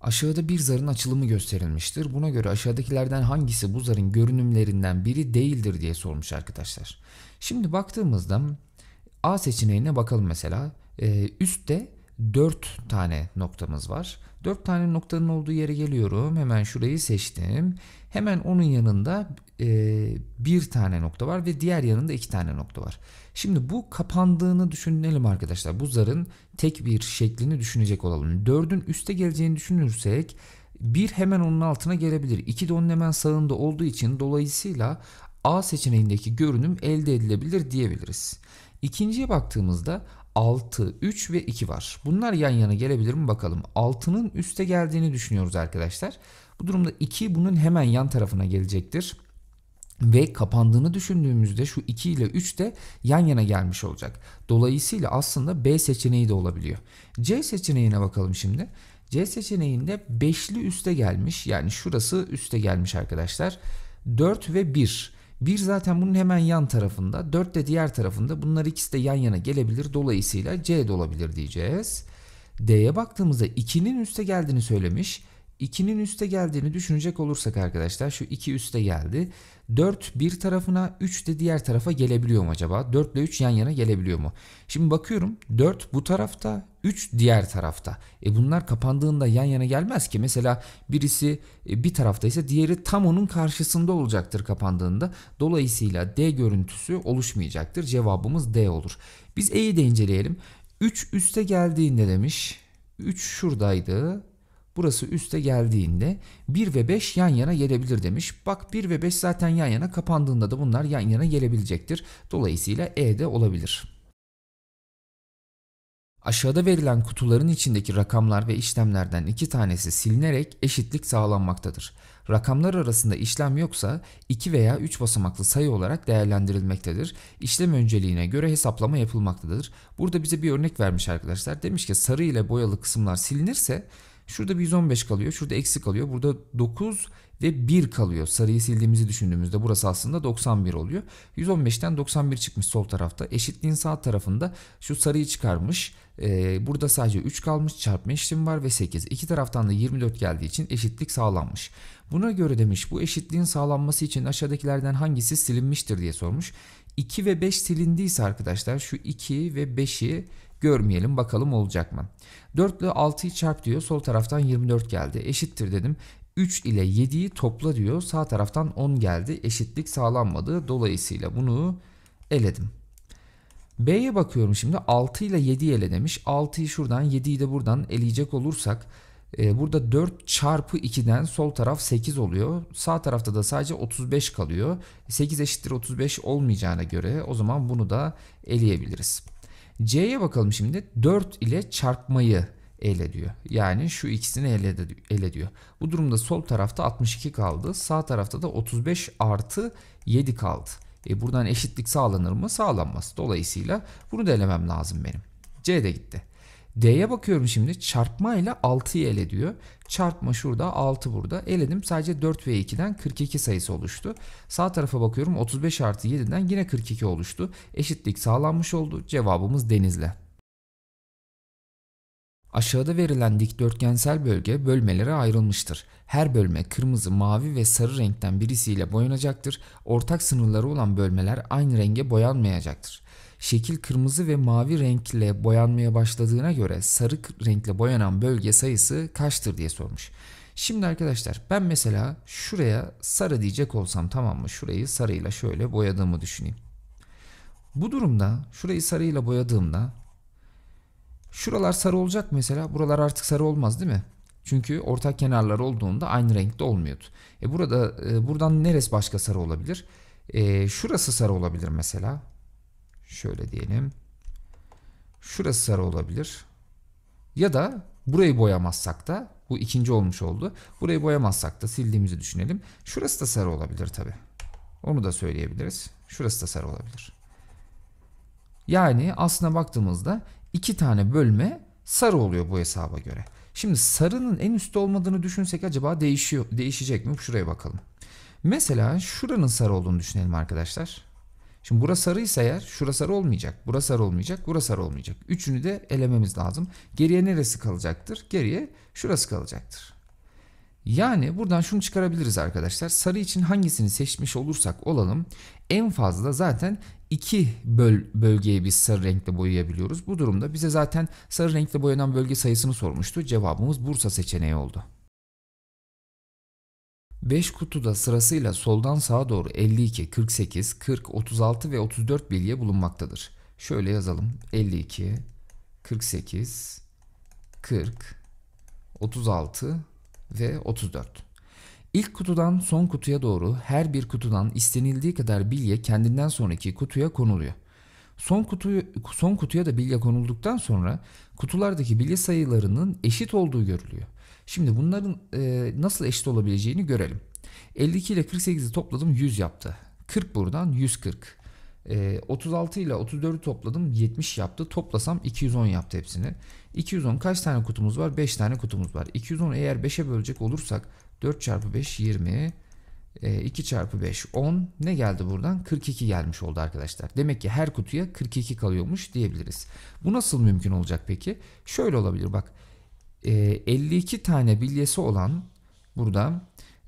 Aşağıda bir zarın açılımı gösterilmiştir. Buna göre aşağıdakilerden hangisi bu zarın görünümlerinden biri değildir diye sormuş arkadaşlar. Şimdi baktığımızda A seçeneğine bakalım mesela. Ee, üstte 4 tane noktamız var. 4 tane noktanın olduğu yere geliyorum. Hemen şurayı seçtim. Hemen onun yanında e, bir tane nokta var ve diğer yanında iki tane nokta var. Şimdi bu kapandığını düşünelim arkadaşlar. Bu zarın tek bir şeklini düşünecek olalım. 4'ün üste geleceğini düşünürsek bir hemen onun altına gelebilir. 2 de onun hemen sağında olduğu için dolayısıyla A seçeneğindeki görünüm elde edilebilir diyebiliriz. İkinciye baktığımızda 6, 3 ve 2 var. Bunlar yan yana gelebilir mi bakalım. 6'nın üste geldiğini düşünüyoruz arkadaşlar. Bu durumda 2 bunun hemen yan tarafına gelecektir. Ve kapandığını düşündüğümüzde şu 2 ile 3 de yan yana gelmiş olacak. Dolayısıyla aslında B seçeneği de olabiliyor. C seçeneğine bakalım şimdi. C seçeneğinde 5'li üste gelmiş. Yani şurası üste gelmiş arkadaşlar. 4 ve 1. 1 zaten bunun hemen yan tarafında. 4 de diğer tarafında. Bunlar ikisi de yan yana gelebilir. Dolayısıyla C de olabilir diyeceğiz. D'ye baktığımızda 2'nin üste geldiğini söylemiş. 2'nin üste geldiğini düşünecek olursak arkadaşlar şu 2 üste geldi. 4 bir tarafına 3 de diğer tarafa gelebiliyor mu acaba? 4 ile 3 yan yana gelebiliyor mu? Şimdi bakıyorum 4 bu tarafta 3 diğer tarafta. E bunlar kapandığında yan yana gelmez ki. Mesela birisi e, bir tarafta ise diğeri tam onun karşısında olacaktır kapandığında. Dolayısıyla D görüntüsü oluşmayacaktır. Cevabımız D olur. Biz E'yi de inceleyelim. 3 üste geldiğinde demiş. 3 şuradaydı. Burası üste geldiğinde 1 ve 5 yan yana gelebilir demiş. Bak 1 ve 5 zaten yan yana kapandığında da bunlar yan yana gelebilecektir. Dolayısıyla E de olabilir. Aşağıda verilen kutuların içindeki rakamlar ve işlemlerden iki tanesi silinerek eşitlik sağlanmaktadır. Rakamlar arasında işlem yoksa 2 veya 3 basamaklı sayı olarak değerlendirilmektedir. İşlem önceliğine göre hesaplama yapılmaktadır. Burada bize bir örnek vermiş arkadaşlar. Demiş ki sarı ile boyalı kısımlar silinirse şurada bir 115 kalıyor, şurada eksik kalıyor. Burada 9 ve 1 kalıyor. Sarıyı sildiğimizi düşündüğümüzde burası aslında 91 oluyor. 115'ten 91 çıkmış sol tarafta. Eşitliğin sağ tarafında şu sarıyı çıkarmış. Ee, burada sadece 3 kalmış çarpma işlemi var ve 8. İki taraftan da 24 geldiği için eşitlik sağlanmış. Buna göre demiş bu eşitliğin sağlanması için aşağıdakilerden hangisi silinmiştir diye sormuş. 2 ve 5 silindiyse arkadaşlar şu 2 ve 5'i görmeyelim bakalım olacak mı? 4 ile 6'yı çarp diyor sol taraftan 24 geldi eşittir dedim. 3 ile 7'yi topla diyor. Sağ taraftan 10 geldi. Eşitlik sağlanmadı. Dolayısıyla bunu eledim. B'ye bakıyorum şimdi 6 ile 7'yi ele demiş. 6'yı şuradan 7'yi de buradan eleyecek olursak e, burada 4 çarpı 2'den sol taraf 8 oluyor. Sağ tarafta da sadece 35 kalıyor. 8 eşittir 35 olmayacağına göre o zaman bunu da eleyebiliriz. C'ye bakalım şimdi 4 ile çarpmayı ele diyor. Yani şu ikisini elde, elde diyor. Bu durumda sol tarafta 62 kaldı. Sağ tarafta da 35 artı 7 kaldı. E buradan eşitlik sağlanır mı? Sağlanmaz. Dolayısıyla bunu da elemem lazım benim. C de gitti. D'ye bakıyorum şimdi çarpma ile 6'yı ele diyor. Çarpma şurada 6 burada. Eledim sadece 4 ve 2'den 42 sayısı oluştu. Sağ tarafa bakıyorum 35 artı 7'den yine 42 oluştu. Eşitlik sağlanmış oldu. Cevabımız denizle. Aşağıda verilen dikdörtgensel bölge bölmelere ayrılmıştır. Her bölme kırmızı, mavi ve sarı renkten birisiyle boyanacaktır. Ortak sınırları olan bölmeler aynı renge boyanmayacaktır. Şekil kırmızı ve mavi renkle boyanmaya başladığına göre sarı renkle boyanan bölge sayısı kaçtır diye sormuş. Şimdi arkadaşlar ben mesela şuraya sarı diyecek olsam tamam mı? Şurayı sarıyla şöyle boyadığımı düşüneyim. Bu durumda şurayı sarıyla boyadığımda Şuralar sarı olacak mesela. Buralar artık sarı olmaz değil mi? Çünkü ortak kenarlar olduğunda aynı renkte olmuyordu. E burada e, buradan neresi başka sarı olabilir? E, şurası sarı olabilir mesela. Şöyle diyelim. Şurası sarı olabilir. Ya da burayı boyamazsak da bu ikinci olmuş oldu. Burayı boyamazsak da sildiğimizi düşünelim. Şurası da sarı olabilir tabi. Onu da söyleyebiliriz. Şurası da sarı olabilir. Yani aslına baktığımızda 2 tane bölme sarı oluyor bu hesaba göre. Şimdi sarının en üstte olmadığını düşünsek acaba değişiyor değişecek mi? Şuraya bakalım. Mesela şuranın sarı olduğunu düşünelim arkadaşlar. Şimdi burası sarıysa eğer şurası sarı olmayacak. Burası sarı olmayacak. Burası sarı olmayacak. Üçünü de elememiz lazım. Geriye neresi kalacaktır? Geriye şurası kalacaktır. Yani buradan şunu çıkarabiliriz arkadaşlar. Sarı için hangisini seçmiş olursak olalım en fazla zaten iki böl bölgeyi biz sarı renkle boyayabiliyoruz. Bu durumda bize zaten sarı renkle boyanan bölge sayısını sormuştu. Cevabımız Bursa seçeneği oldu. 5 kutuda sırasıyla soldan sağa doğru 52, 48, 40, 36 ve 34 bilye bulunmaktadır. Şöyle yazalım. 52, 48, 40, 36 ve 34. İlk kutudan son kutuya doğru her bir kutudan istenildiği kadar bilye kendinden sonraki kutuya konuluyor. Son, kutuyu, son kutuya da bilye konulduktan sonra kutulardaki bilye sayılarının eşit olduğu görülüyor. Şimdi bunların e, nasıl eşit olabileceğini görelim. 52 ile 48'i topladım 100 yaptı. 40 buradan 140. E, 36 ile 34'ü topladım 70 yaptı. Toplasam 210 yaptı hepsini. 210 kaç tane kutumuz var? 5 tane kutumuz var. 210 eğer 5'e bölecek olursak 4 çarpı 5 20 2 çarpı 5 10 ne geldi buradan 42 gelmiş oldu arkadaşlar demek ki her kutuya 42 kalıyormuş diyebiliriz bu nasıl mümkün olacak peki şöyle olabilir bak 52 tane bilyesi olan burada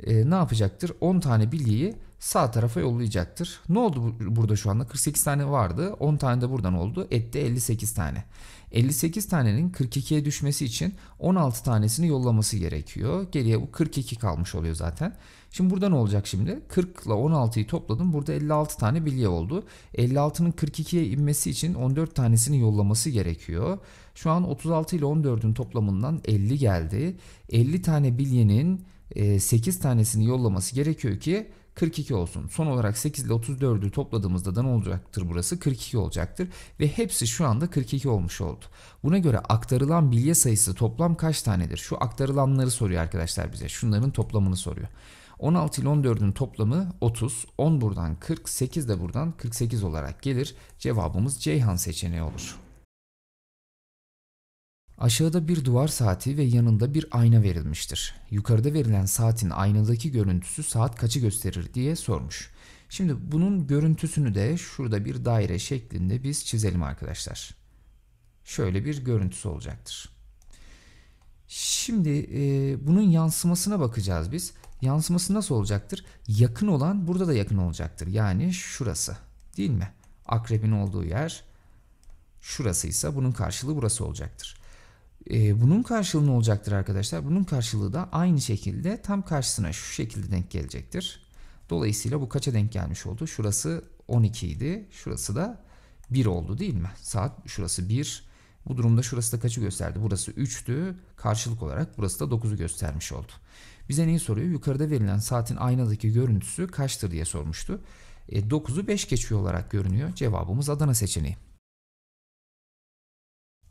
ne yapacaktır 10 tane bilyeyi sağ tarafa yollayacaktır. Ne oldu burada şu anda? 48 tane vardı. 10 tane de buradan oldu. Etti 58 tane. 58 tanenin 42'ye düşmesi için 16 tanesini yollaması gerekiyor. Geriye bu 42 kalmış oluyor zaten. Şimdi burada ne olacak şimdi? 40 ile 16'yı topladım. Burada 56 tane bilye oldu. 56'nın 42'ye inmesi için 14 tanesini yollaması gerekiyor. Şu an 36 ile 14'ün toplamından 50 geldi. 50 tane bilyenin 8 e, tanesini yollaması gerekiyor ki 42 olsun. Son olarak 8 ile 34'ü topladığımızda da ne olacaktır burası? 42 olacaktır. Ve hepsi şu anda 42 olmuş oldu. Buna göre aktarılan bilye sayısı toplam kaç tanedir? Şu aktarılanları soruyor arkadaşlar bize. Şunların toplamını soruyor. 16 ile 14'ün toplamı 30. 10 buradan 40, 8 de buradan 48 olarak gelir. Cevabımız Ceyhan seçeneği olur. Aşağıda bir duvar saati ve yanında bir ayna verilmiştir. Yukarıda verilen saatin aynadaki görüntüsü saat kaçı gösterir diye sormuş. Şimdi bunun görüntüsünü de şurada bir daire şeklinde biz çizelim arkadaşlar. Şöyle bir görüntüsü olacaktır. Şimdi e, bunun yansımasına bakacağız biz. Yansıması nasıl olacaktır? Yakın olan burada da yakın olacaktır. Yani şurası değil mi? Akrebin olduğu yer Şurasıysa bunun karşılığı burası olacaktır. Ee, bunun karşılığı ne olacaktır arkadaşlar? Bunun karşılığı da aynı şekilde tam karşısına şu şekilde denk gelecektir. Dolayısıyla bu kaça denk gelmiş oldu? Şurası 12 idi. Şurası da 1 oldu değil mi? Saat şurası 1. Bu durumda şurası da kaçı gösterdi? Burası 3'tü. Karşılık olarak burası da 9'u göstermiş oldu. Bize neyi soruyor? Yukarıda verilen saatin aynadaki görüntüsü kaçtır diye sormuştu. E, 9'u 5 geçiyor olarak görünüyor. Cevabımız Adana seçeneği.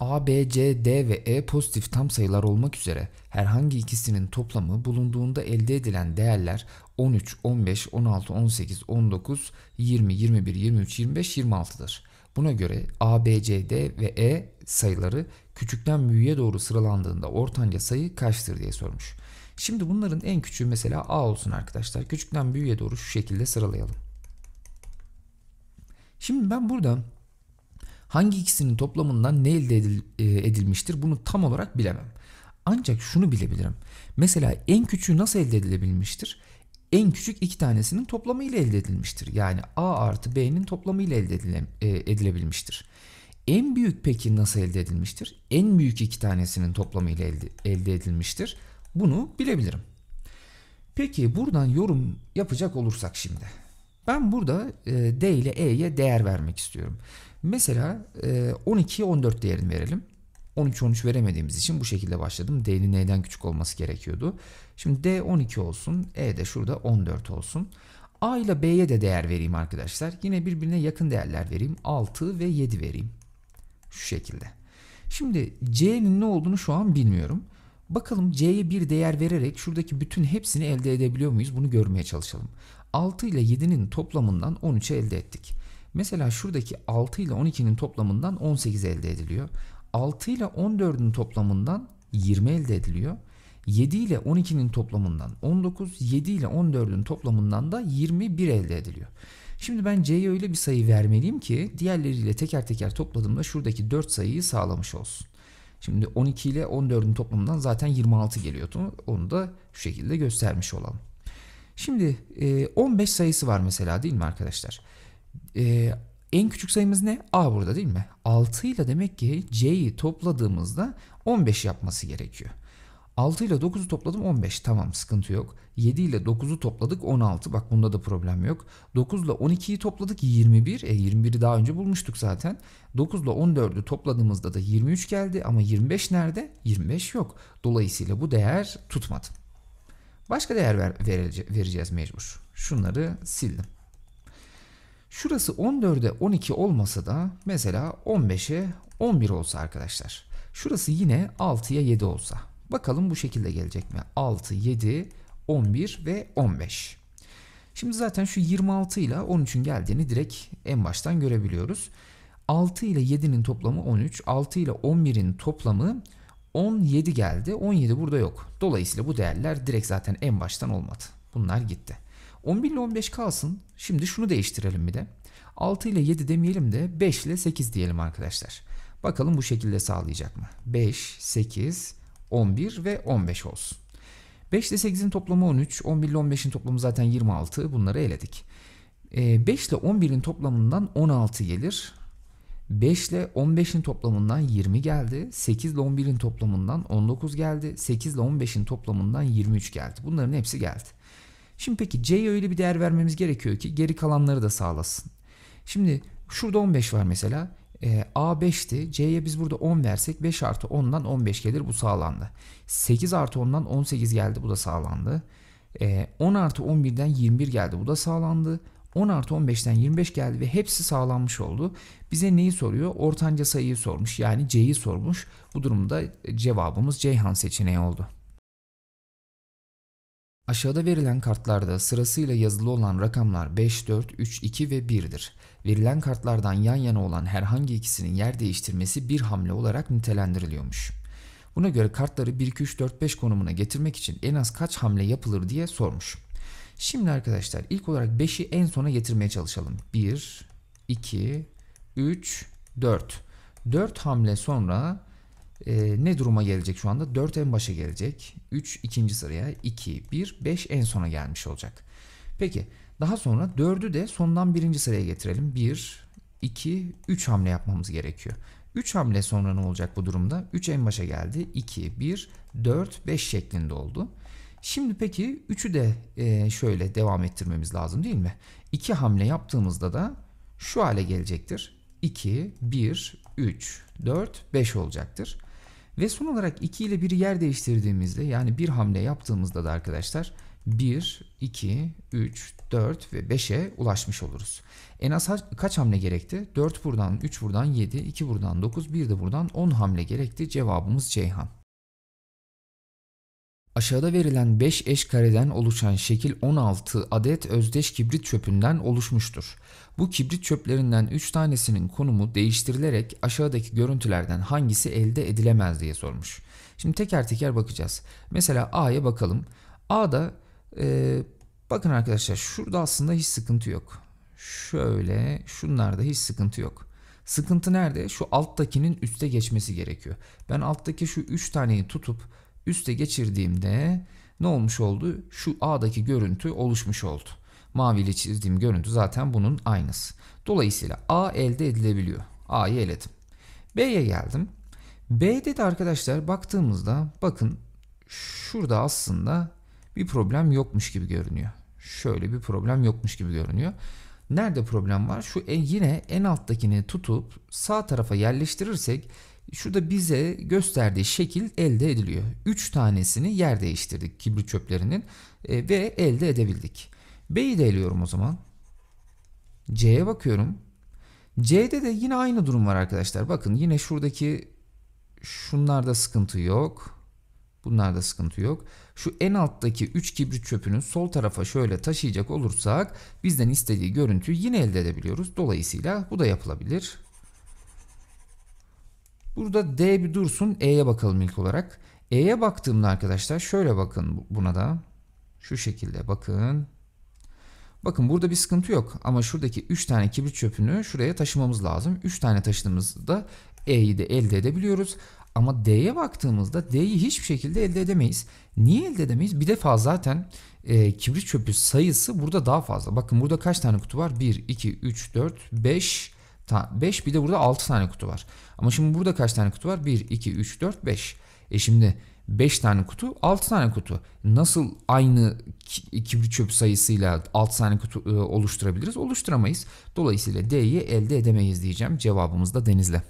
A, B, C, D ve E pozitif tam sayılar olmak üzere herhangi ikisinin toplamı bulunduğunda elde edilen değerler 13, 15, 16, 18, 19, 20, 21, 23, 25, 26'dır. Buna göre A, B, C, D ve E sayıları küçükten büyüğe doğru sıralandığında ortanca sayı kaçtır diye sormuş. Şimdi bunların en küçüğü mesela A olsun arkadaşlar. Küçükten büyüğe doğru şu şekilde sıralayalım. Şimdi ben buradan Hangi ikisinin toplamından ne elde edil, e, edilmiştir bunu tam olarak bilemem. Ancak şunu bilebilirim. Mesela en küçüğü nasıl elde edilebilmiştir? En küçük iki tanesinin toplamı ile elde edilmiştir. Yani A artı B'nin toplamı ile elde edile, e, edilebilmiştir. En büyük peki nasıl elde edilmiştir? En büyük iki tanesinin toplamı ile elde, elde edilmiştir. Bunu bilebilirim. Peki buradan yorum yapacak olursak şimdi. Ben burada e, D ile E'ye değer vermek istiyorum. Mesela 12, 14 değerini verelim. 13-13 veremediğimiz için bu şekilde başladım. D'nin N'den küçük olması gerekiyordu. Şimdi D 12 olsun. E de şurada 14 olsun. A ile B'ye de değer vereyim arkadaşlar. Yine birbirine yakın değerler vereyim. 6 ve 7 vereyim. Şu şekilde. Şimdi C'nin ne olduğunu şu an bilmiyorum. Bakalım C'ye bir değer vererek şuradaki bütün hepsini elde edebiliyor muyuz? Bunu görmeye çalışalım. 6 ile 7'nin toplamından 13'e elde ettik. Mesela şuradaki 6 ile 12'nin toplamından 18 elde ediliyor. 6 ile 14'ün toplamından 20 elde ediliyor. 7 ile 12'nin toplamından 19, 7 ile 14'ün toplamından da 21 elde ediliyor. Şimdi ben C'ye öyle bir sayı vermeliyim ki diğerleriyle teker teker topladığımda şuradaki 4 sayıyı sağlamış olsun. Şimdi 12 ile 14'ün toplamından zaten 26 geliyordu. Onu da şu şekilde göstermiş olalım. Şimdi 15 e, sayısı var mesela değil mi arkadaşlar? E, en küçük sayımız ne? A burada değil mi? 6 ile demek ki C'yi topladığımızda 15 yapması gerekiyor. 6 ile 9'u topladım 15 tamam sıkıntı yok. 7 ile 9'u topladık 16 bak bunda da problem yok. 9 ile 12'yi topladık 21 e 21'i daha önce bulmuştuk zaten. 9 ile 14'ü topladığımızda da 23 geldi ama 25 nerede? 25 yok. Dolayısıyla bu değer tutmadı. Başka değer ver, vereceğiz mecbur. Şunları sildim. Şurası 14'e 12 olmasa da mesela 15'e 11 olsa arkadaşlar. Şurası yine 6'ya 7 olsa. Bakalım bu şekilde gelecek mi? 6, 7, 11 ve 15. Şimdi zaten şu 26 ile 13'ün geldiğini direkt en baştan görebiliyoruz. 6 ile 7'nin toplamı 13, 6 ile 11'in toplamı 17 geldi. 17 burada yok. Dolayısıyla bu değerler direkt zaten en baştan olmadı. Bunlar gitti. 11 ile 15 kalsın. Şimdi şunu değiştirelim bir de. 6 ile 7 demeyelim de 5 ile 8 diyelim arkadaşlar. Bakalım bu şekilde sağlayacak mı? 5, 8, 11 ve 15 olsun. 5 ile 8'in toplamı 13, 11 ile 15'in toplamı zaten 26. Bunları eledik. 5 ee, ile 11'in toplamından 16 gelir. 5 ile 15'in toplamından 20 geldi. 8 ile 11'in toplamından 19 geldi. 8 ile 15'in toplamından 23 geldi. Bunların hepsi geldi. Şimdi peki C'ye öyle bir değer vermemiz gerekiyor ki geri kalanları da sağlasın. Şimdi şurada 15 var mesela. E, A 5'ti. C'ye biz burada 10 versek 5 artı 10'dan 15 gelir. Bu sağlandı. 8 artı 10'dan 18 geldi. Bu da sağlandı. E, ee, 10 artı 11'den 21 geldi. Bu da sağlandı. 10 artı 15'ten 25 geldi ve hepsi sağlanmış oldu. Bize neyi soruyor? Ortanca sayıyı sormuş. Yani C'yi sormuş. Bu durumda cevabımız Ceyhan seçeneği oldu. Aşağıda verilen kartlarda sırasıyla yazılı olan rakamlar 5, 4, 3, 2 ve 1'dir. Verilen kartlardan yan yana olan herhangi ikisinin yer değiştirmesi bir hamle olarak nitelendiriliyormuş. Buna göre kartları 1, 2, 3, 4, 5 konumuna getirmek için en az kaç hamle yapılır diye sormuş. Şimdi arkadaşlar ilk olarak 5'i en sona getirmeye çalışalım. 1, 2, 3, 4. 4 hamle sonra e, ne duruma gelecek şu anda? 4 en başa gelecek. 3 ikinci sıraya. 2, 1, 5 en sona gelmiş olacak. Peki daha sonra 4'ü de sondan birinci sıraya getirelim. 1, 2, 3 hamle yapmamız gerekiyor. 3 hamle sonra ne olacak bu durumda? 3 en başa geldi. 2, 1, 4, 5 şeklinde oldu. Şimdi peki 3'ü de e, şöyle devam ettirmemiz lazım değil mi? 2 hamle yaptığımızda da şu hale gelecektir. 2, 1, 3, 4, 5 olacaktır. Ve son olarak 2 ile 1'i yer değiştirdiğimizde yani bir hamle yaptığımızda da arkadaşlar 1, 2, 3, 4 ve 5'e ulaşmış oluruz. En az kaç hamle gerekti? 4 buradan, 3 buradan, 7, 2 buradan, 9, 1 de buradan 10 hamle gerekti. Cevabımız Ceyhan. Aşağıda verilen 5 eş kareden oluşan şekil 16 adet özdeş kibrit çöpünden oluşmuştur. Bu kibrit çöplerinden 3 tanesinin konumu değiştirilerek aşağıdaki görüntülerden hangisi elde edilemez diye sormuş. Şimdi teker teker bakacağız. Mesela A'ya bakalım. A'da e, bakın arkadaşlar şurada aslında hiç sıkıntı yok. Şöyle şunlarda hiç sıkıntı yok. Sıkıntı nerede? Şu alttakinin üste geçmesi gerekiyor. Ben alttaki şu 3 taneyi tutup üste geçirdiğimde ne olmuş oldu? Şu A'daki görüntü oluşmuş oldu. Maviyle çizdiğim görüntü zaten bunun aynısı. Dolayısıyla A elde edilebiliyor. A'yı eledim. B'ye geldim. B'de de arkadaşlar baktığımızda bakın şurada aslında bir problem yokmuş gibi görünüyor. Şöyle bir problem yokmuş gibi görünüyor. Nerede problem var? Şu yine en alttakini tutup sağ tarafa yerleştirirsek Şurada bize gösterdiği şekil elde ediliyor. 3 tanesini yer değiştirdik kibrit çöplerinin e, ve elde edebildik. B'yi de eliyorum o zaman. C'ye bakıyorum. C'de de yine aynı durum var arkadaşlar. Bakın yine şuradaki şunlarda sıkıntı yok. Bunlarda sıkıntı yok. Şu en alttaki 3 kibrit çöpünü sol tarafa şöyle taşıyacak olursak bizden istediği görüntüyü yine elde edebiliyoruz. Dolayısıyla bu da yapılabilir. Burada D bir dursun. E'ye bakalım ilk olarak. E'ye baktığımda arkadaşlar şöyle bakın buna da. Şu şekilde bakın. Bakın burada bir sıkıntı yok ama şuradaki 3 tane kibrit çöpünü şuraya taşımamız lazım. 3 tane taşıdığımızda E'yi de elde edebiliyoruz. Ama D'ye baktığımızda D'yi hiçbir şekilde elde edemeyiz. Niye elde edemeyiz? Bir defa zaten e, kibrit çöpü sayısı burada daha fazla. Bakın burada kaç tane kutu var? 1, 2, 3, 4, 5, 5 bir de burada 6 tane kutu var. Ama şimdi burada kaç tane kutu var? 1, 2, 3, 4, 5. E şimdi 5 tane kutu 6 tane kutu. Nasıl aynı kibrit çöp sayısıyla 6 tane kutu e, oluşturabiliriz? Oluşturamayız. Dolayısıyla D'yi elde edemeyiz diyeceğim. Cevabımız da denizle.